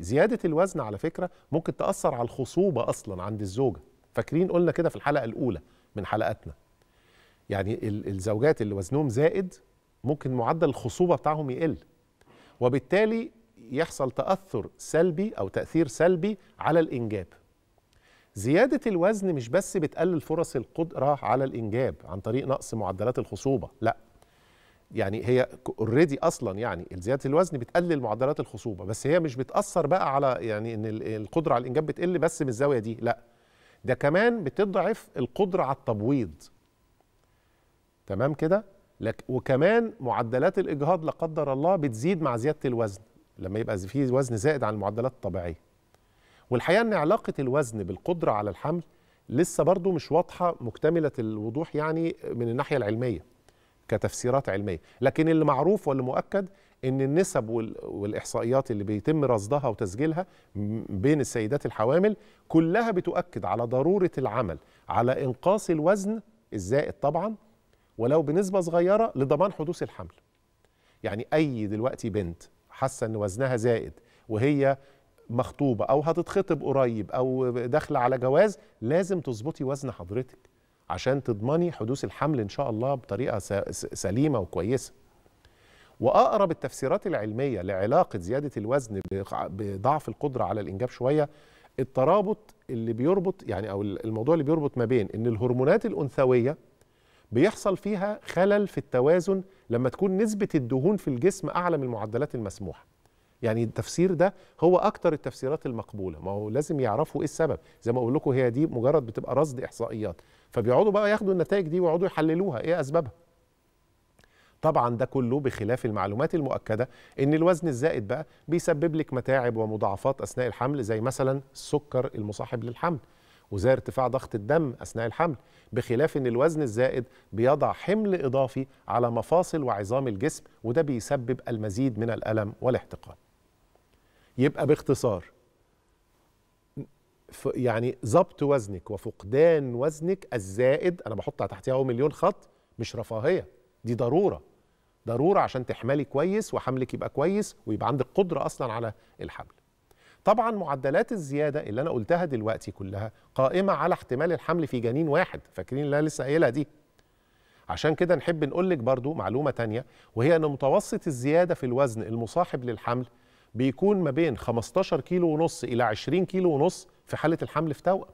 زيادة الوزن على فكرة ممكن تأثر على الخصوبة أصلا عند الزوجة فاكرين قلنا كده في الحلقة الأولى من حلقاتنا يعني الزوجات اللي وزنهم زائد ممكن معدل الخصوبة بتاعهم يقل وبالتالي يحصل تأثر سلبي أو تأثير سلبي على الإنجاب زيادة الوزن مش بس بتقلل فرص القدرة على الإنجاب عن طريق نقص معدلات الخصوبة لأ يعني هي اوريدي اصلا يعني زياده الوزن بتقلل معدلات الخصوبه بس هي مش بتاثر بقى على يعني ان القدره على الانجاب بتقل بس من الزاويه دي لا ده كمان بتضعف القدره على التبويض تمام كده لك وكمان معدلات الاجهاض لا قدر الله بتزيد مع زياده الوزن لما يبقى في وزن زائد عن المعدلات الطبيعيه والحقيقه ان علاقه الوزن بالقدره على الحمل لسه برضو مش واضحه مكتمله الوضوح يعني من الناحيه العلميه كتفسيرات علميه لكن اللي معروف واللي مؤكد ان النسب والاحصائيات اللي بيتم رصدها وتسجيلها بين السيدات الحوامل كلها بتؤكد على ضروره العمل على انقاص الوزن الزائد طبعا ولو بنسبه صغيره لضمان حدوث الحمل يعني اي دلوقتي بنت حاسه ان وزنها زائد وهي مخطوبه او هتتخطب قريب او داخله على جواز لازم تظبطي وزن حضرتك عشان تضمني حدوث الحمل إن شاء الله بطريقة سليمة وكويسة وأقرب التفسيرات العلمية لعلاقة زيادة الوزن بضعف القدرة على الإنجاب شوية الترابط اللي بيربط يعني أو الموضوع اللي بيربط ما بين إن الهرمونات الأنثوية بيحصل فيها خلل في التوازن لما تكون نسبة الدهون في الجسم أعلى من المعدلات المسموحة يعني التفسير ده هو اكتر التفسيرات المقبوله ما هو لازم يعرفوا ايه السبب زي ما اقول لكم هي دي مجرد بتبقى رصد احصائيات فبيقعدوا بقى ياخدوا النتائج دي ويقعدوا يحللوها ايه اسبابها طبعا ده كله بخلاف المعلومات المؤكده ان الوزن الزائد بقى بيسبب لك متاعب ومضاعفات اثناء الحمل زي مثلا السكر المصاحب للحمل وزي ارتفاع ضغط الدم اثناء الحمل بخلاف ان الوزن الزائد بيضع حمل اضافي على مفاصل وعظام الجسم وده بيسبب المزيد من الالم والاحتقان يبقى باختصار يعني ظبط وزنك وفقدان وزنك الزائد انا بحط تحتها مليون خط مش رفاهيه دي ضروره ضروره عشان تحملي كويس وحملك يبقى كويس ويبقى عندك قدره اصلا على الحمل طبعا معدلات الزياده اللي انا قلتها دلوقتي كلها قائمه على احتمال الحمل في جنين واحد فاكرين اللي انا لسه قايلها دي عشان كده نحب نقول لك برضو معلومه تانية وهي ان متوسط الزياده في الوزن المصاحب للحمل بيكون ما بين 15 كيلو ونص إلى 20 كيلو ونص في حالة الحمل في توأم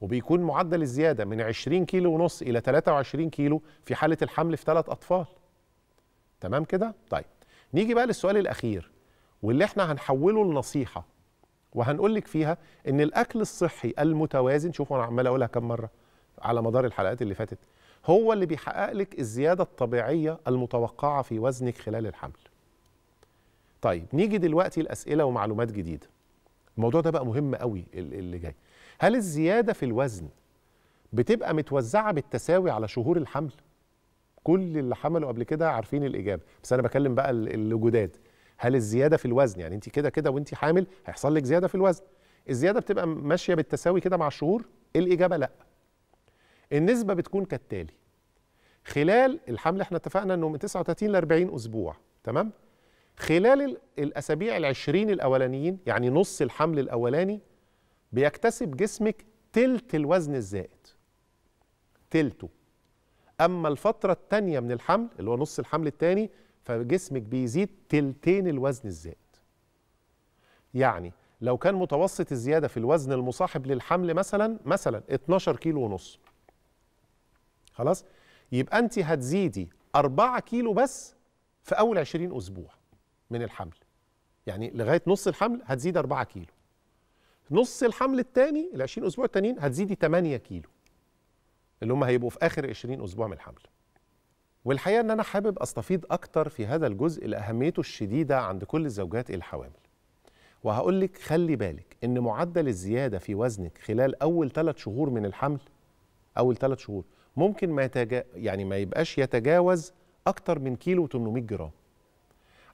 وبيكون معدل الزيادة من 20 كيلو ونص إلى 23 كيلو في حالة الحمل في ثلاث أطفال تمام كده؟ طيب نيجي بقى للسؤال الأخير واللي احنا هنحوله لنصيحة وهنقول لك فيها إن الأكل الصحي المتوازن شوفوا أنا عمال أقولها كم مرة على مدار الحلقات اللي فاتت هو اللي بيحقق لك الزيادة الطبيعية المتوقعة في وزنك خلال الحمل طيب نيجي دلوقتي لاسئله ومعلومات جديده الموضوع ده بقى مهم قوي اللي جاي هل الزياده في الوزن بتبقى متوزعه بالتساوي على شهور الحمل كل اللي حملوا قبل كده عارفين الاجابه بس انا بكلم بقى الجداد هل الزياده في الوزن يعني انت كده كده وانت حامل هيحصل لك زياده في الوزن الزياده بتبقى ماشيه بالتساوي كده مع الشهور الاجابه لا النسبه بتكون كالتالي خلال الحمل احنا اتفقنا انه من 39 ل 40 اسبوع تمام خلال الأسابيع العشرين الأولانيين يعني نص الحمل الأولاني بيكتسب جسمك تلت الوزن الزائد تلته أما الفترة التانية من الحمل اللي هو نص الحمل التاني فجسمك بيزيد تلتين الوزن الزائد يعني لو كان متوسط الزيادة في الوزن المصاحب للحمل مثلا مثلا 12 كيلو ونص خلاص يبقى أنت هتزيدي 4 كيلو بس في أول 20 أسبوع من الحمل يعني لغايه نص الحمل هتزيد 4 كيلو نص الحمل الثاني ال 20 اسبوع التانيين هتزيدي 8 كيلو اللي هم هيبقوا في اخر 20 اسبوع من الحمل والحقيقه ان انا حابب استفيض اكتر في هذا الجزء لاهميته الشديده عند كل الزوجات الحوامل وهقول لك خلي بالك ان معدل الزياده في وزنك خلال اول 3 شهور من الحمل اول 3 شهور ممكن ما يتجا... يعني ما يبقاش يتجاوز اكتر من كيلو 800 جرام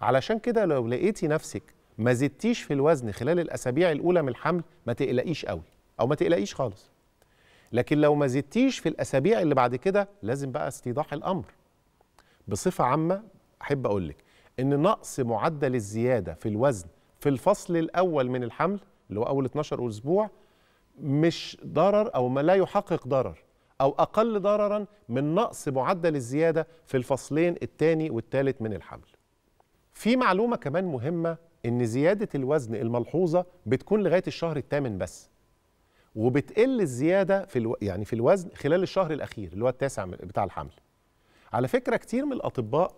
علشان كده لو لقيتي نفسك ما زدتيش في الوزن خلال الاسابيع الاولى من الحمل ما تقلقيش قوي او ما تقلقيش خالص لكن لو ما زدتيش في الاسابيع اللي بعد كده لازم بقى استيضاح الامر بصفه عامه احب اقول لك ان نقص معدل الزياده في الوزن في الفصل الاول من الحمل اللي هو اول 12 اسبوع مش ضرر او ما لا يحقق ضرر او اقل ضررا من نقص معدل الزياده في الفصلين الثاني والثالث من الحمل في معلومة كمان مهمة إن زيادة الوزن الملحوظة بتكون لغاية الشهر الثامن بس وبتقل الزيادة في الو... يعني في الوزن خلال الشهر الأخير اللي هو التاسع بتاع الحمل على فكرة كتير من الأطباء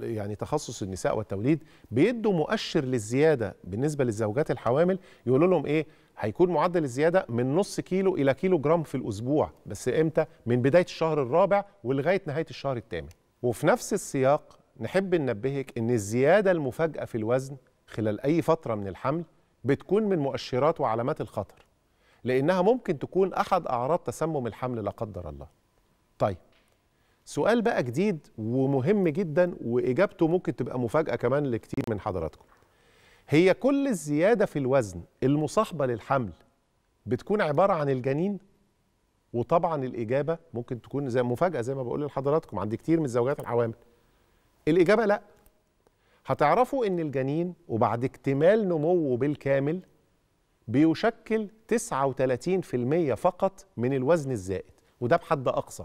يعني تخصص النساء والتوليد بيدوا مؤشر للزيادة بالنسبة للزوجات الحوامل يقولوا لهم إيه هيكون معدل الزيادة من نص كيلو إلى كيلو جرام في الأسبوع بس إمتى؟ من بداية الشهر الرابع ولغاية نهاية الشهر الثامن وفي نفس السياق نحب ننبهك ان الزياده المفاجئه في الوزن خلال اي فتره من الحمل بتكون من مؤشرات وعلامات الخطر لانها ممكن تكون احد اعراض تسمم الحمل لا قدر الله طيب سؤال بقى جديد ومهم جدا واجابته ممكن تبقى مفاجاه كمان لكتير من حضراتكم هي كل الزياده في الوزن المصاحبه للحمل بتكون عباره عن الجنين وطبعا الاجابه ممكن تكون زي مفاجاه زي ما بقول لحضراتكم عند كتير من زوجات الحوامل الإجابة لا هتعرفوا إن الجنين وبعد اكتمال نموه بالكامل بيشكل 39% فقط من الوزن الزائد وده بحد أقصى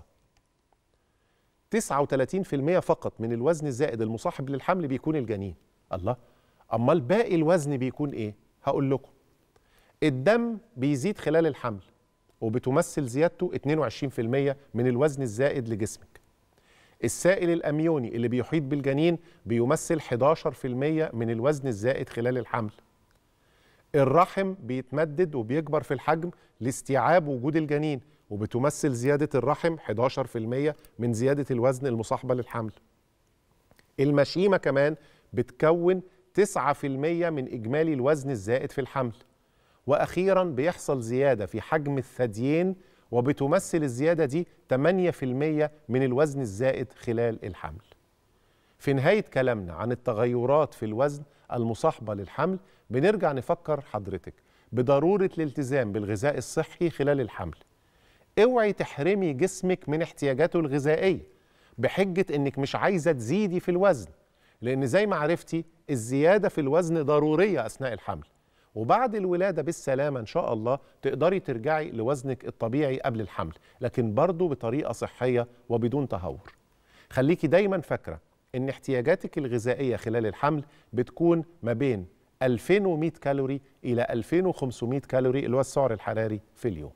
39% فقط من الوزن الزائد المصاحب للحمل بيكون الجنين الله أما الباقي الوزن بيكون إيه؟ هقول لكم الدم بيزيد خلال الحمل وبتمثل زيادته 22% من الوزن الزائد لجسمك السائل الاميوني اللي بيحيط بالجنين بيمثل 11% من الوزن الزائد خلال الحمل الرحم بيتمدد وبيكبر في الحجم لاستيعاب وجود الجنين وبتمثل زيادة الرحم 11% من زيادة الوزن المصاحبة للحمل المشيمة كمان بتكون 9% من إجمالي الوزن الزائد في الحمل وأخيرا بيحصل زيادة في حجم الثديين وبتمثل الزيادة دي 8% من الوزن الزائد خلال الحمل في نهاية كلامنا عن التغيرات في الوزن المصاحبة للحمل بنرجع نفكر حضرتك بضرورة الالتزام بالغذاء الصحي خلال الحمل اوعي تحرمي جسمك من احتياجاته الغذائية بحجة انك مش عايزة تزيدي في الوزن لان زي ما عرفتي الزيادة في الوزن ضرورية اثناء الحمل وبعد الولاده بالسلامه ان شاء الله تقدري ترجعي لوزنك الطبيعي قبل الحمل لكن برضه بطريقه صحيه وبدون تهور خليكي دايما فاكره ان احتياجاتك الغذائيه خلال الحمل بتكون ما بين 2100 كالوري الى 2500 كالوري اللي هو السعر الحراري في اليوم